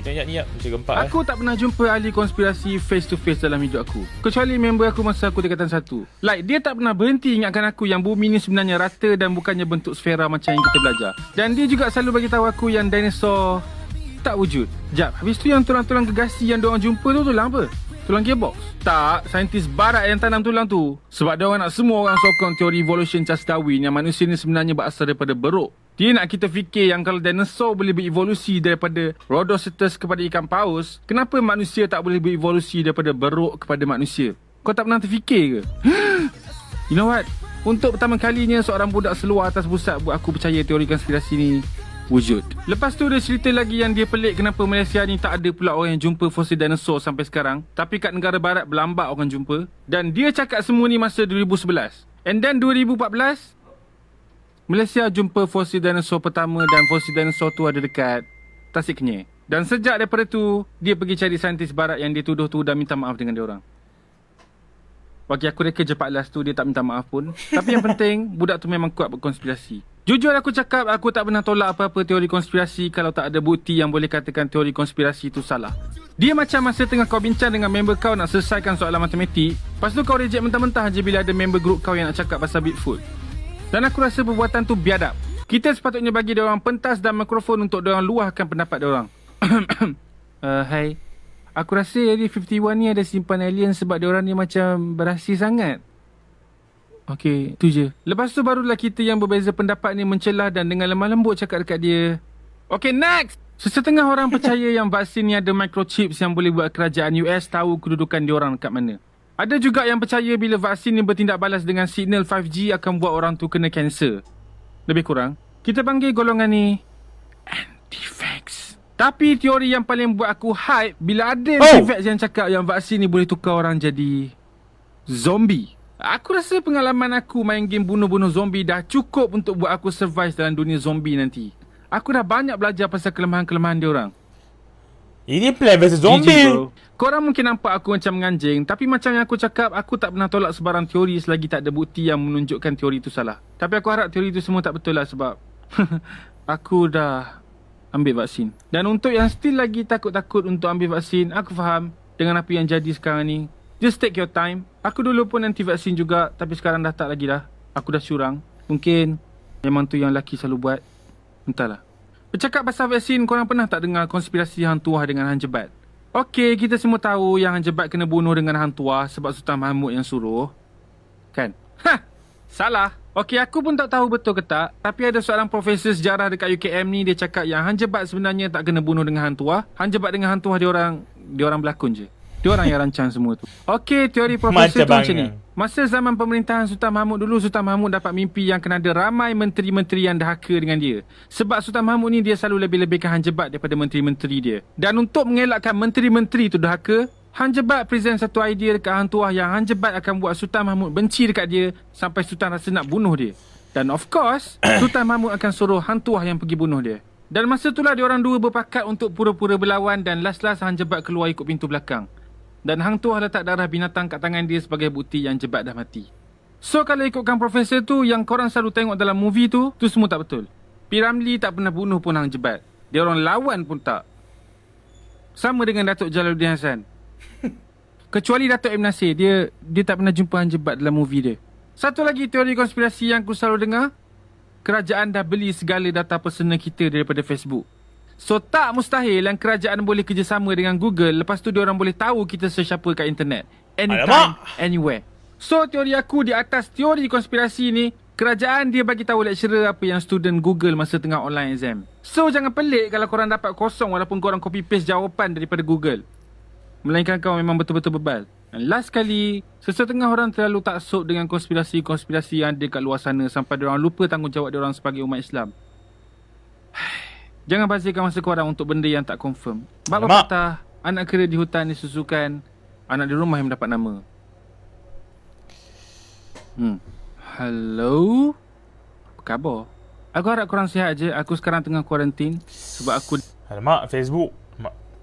Niat-niat ni Mesti keempat eh? Aku eh. tak pernah jumpa ahli konspirasi face to face dalam hidup aku Kecuali member aku masa aku dekatan satu Like dia tak pernah berhenti ingatkan aku yang bumi ni sebenarnya rata Dan bukannya bentuk sfera macam yang kita belajar Dan dia juga selalu bagi tahu aku yang dinosaur tak wujud Jap, habis tu yang tulang-tulang gegasi yang diorang jumpa tu tulang apa? Tulang gearbox? Tak, saintis barat yang tanam tulang tu Sebab diorang nak semua orang sokong teori evolution Charles Darwin Yang manusia ni sebenarnya berasal daripada beruk dia nak kita fikir yang kalau dinosaur boleh berevolusi daripada Rhodocetus kepada ikan paus, kenapa manusia tak boleh berevolusi daripada beruk kepada manusia? Kau tak pernah terfikir ke? you know what? Untuk pertama kalinya seorang budak seluar atas pusat buat aku percaya teori konspirasi ni wujud. Lepas tu dia cerita lagi yang dia pelik kenapa Malaysia ni tak ada pula orang yang jumpa fosil dinosaur sampai sekarang. Tapi kat negara barat berlambak orang jumpa. Dan dia cakap semua ni masa 2011. And then 2014, Malaysia jumpa fosil dinosaur pertama dan fosil dinosaur tu ada dekat Tasik Kenyir. Dan sejak daripada tu, dia pergi cari saintis barat yang dituduh tu dan minta maaf dengan dia orang. Bagi aku reka je 14 tu, dia tak minta maaf pun. Tapi yang penting, budak tu memang kuat berkonspirasi. Jujur aku cakap, aku tak pernah tolak apa-apa teori konspirasi kalau tak ada bukti yang boleh katakan teori konspirasi tu salah. Dia macam masa tengah kau bincang dengan member kau nak selesaikan soalan matematik, lepas tu kau reject mentah-mentah je bila ada member grup kau yang nak cakap pasal Bigfoot. Dan aku rasa perbuatan tu biadab. Kita sepatutnya bagi dia orang pentas dan mikrofon untuk dia orang luahkan pendapat dia orang. Eh, hai. uh, aku rasa jadi 51 ni ada simpan alien sebab dia orang ni macam berhasil sangat. Okey, tu je. Lepas tu barulah kita yang berbeza pendapat ni mencelah dan dengan lemah lembut cakap dekat dia. Okey, next. Sesetengah orang percaya yang vaksin ni ada microchips yang boleh buat kerajaan US tahu kedudukan dia orang dekat mana. Ada juga yang percaya bila vaksin yang bertindak balas dengan signal 5G akan buat orang tu kena kanser. Lebih kurang, kita panggil golongan ni anti Tapi teori yang paling buat aku hype bila ada oh. anti yang cakap yang vaksin ni boleh tukar orang jadi zombie. Aku rasa pengalaman aku main game bunuh-bunuh zombie dah cukup untuk buat aku survive dalam dunia zombie nanti. Aku dah banyak belajar pasal kelemahan-kelemahan dia orang. Ini play versus zombie. GG, bro. Korang mungkin nampak aku macam menganjing. Tapi macam yang aku cakap, aku tak pernah tolak sebarang teori selagi tak ada bukti yang menunjukkan teori itu salah. Tapi aku harap teori itu semua tak betul lah sebab... aku dah ambil vaksin. Dan untuk yang still lagi takut-takut untuk ambil vaksin, aku faham dengan apa yang jadi sekarang ni. Just take your time. Aku dulu pun anti vaksin juga tapi sekarang dah tak lagi dah. Aku dah curang. Mungkin memang tu yang laki selalu buat. Entahlah. Bercakap pasal vaksin, korang pernah tak dengar konspirasi hantuah dengan Hang Jebat? Okey, kita semua tahu yang Hang Jebat kena bunuh dengan hantuah sebab Sultan Mahmud yang suruh. Kan? Ha! Salah! Okey, aku pun tak tahu betul ke tak. Tapi ada seorang profesor sejarah dekat UKM ni, dia cakap yang Hang Jebat sebenarnya tak kena bunuh dengan hantuah, Tuah. Jebat dengan hantuah Tuah, dia orang, dia orang berlakon je. Dia orang yang rancang semua tu. Okey, teori profesor macam tu bangga. macam ni. Masa zaman pemerintahan Sultan Mahmud dulu, Sultan Mahmud dapat mimpi yang kena ada ramai menteri-menteri yang dahaka dengan dia. Sebab Sultan Mahmud ni dia selalu lebih-lebih kehan jebat daripada menteri-menteri dia. Dan untuk mengelakkan menteri-menteri tu dahaka, Han Jebat present satu idea dekat Han Tuah yang Han Jebat akan buat Sultan Mahmud benci dekat dia sampai Sultan rasa nak bunuh dia. Dan of course, Sultan Mahmud akan suruh Han Tuah yang pergi bunuh dia. Dan masa itulah diorang dua berpakat untuk pura-pura berlawan dan last-last Han Jebat keluar ikut pintu belakang dan hang tua letak darah binatang kat tangan dia sebagai bukti yang jebat dah mati. So kalau ikutkan profesor tu yang korang selalu tengok dalam movie tu, tu semua tak betul. Piramli tak pernah bunuh pun hang jebat. Dia orang lawan pun tak. Sama dengan Datuk Jaluddin Hasan. Kecuali Datuk Ibn Nasir, dia dia tak pernah jumpa hang jebat dalam movie dia. Satu lagi teori konspirasi yang aku selalu dengar, kerajaan dah beli segala data personal kita daripada Facebook. So tak mustahil yang kerajaan boleh kerjasama dengan Google lepas tu orang boleh tahu kita sesiapa kat internet. Anytime, Alamak. anywhere. So teori aku di atas teori konspirasi ni, kerajaan dia bagi tahu lecturer apa yang student Google masa tengah online exam. So jangan pelik kalau korang dapat kosong walaupun korang copy paste jawapan daripada Google. Melainkan kau memang betul-betul bebal. And last kali, sesetengah orang terlalu tak sok dengan konspirasi-konspirasi yang ada kat luar sana sampai dia orang lupa tanggungjawab dia orang sebagai umat Islam. Jangan bazirkan masa korang untuk benda yang tak confirm. Bapak Alamak. anak kira di hutan ni susukan, anak di rumah yang mendapat nama. Hmm. Hello? Apa khabar? Aku harap korang sihat je. Aku sekarang tengah kuarantin sebab aku... Alamak, Facebook.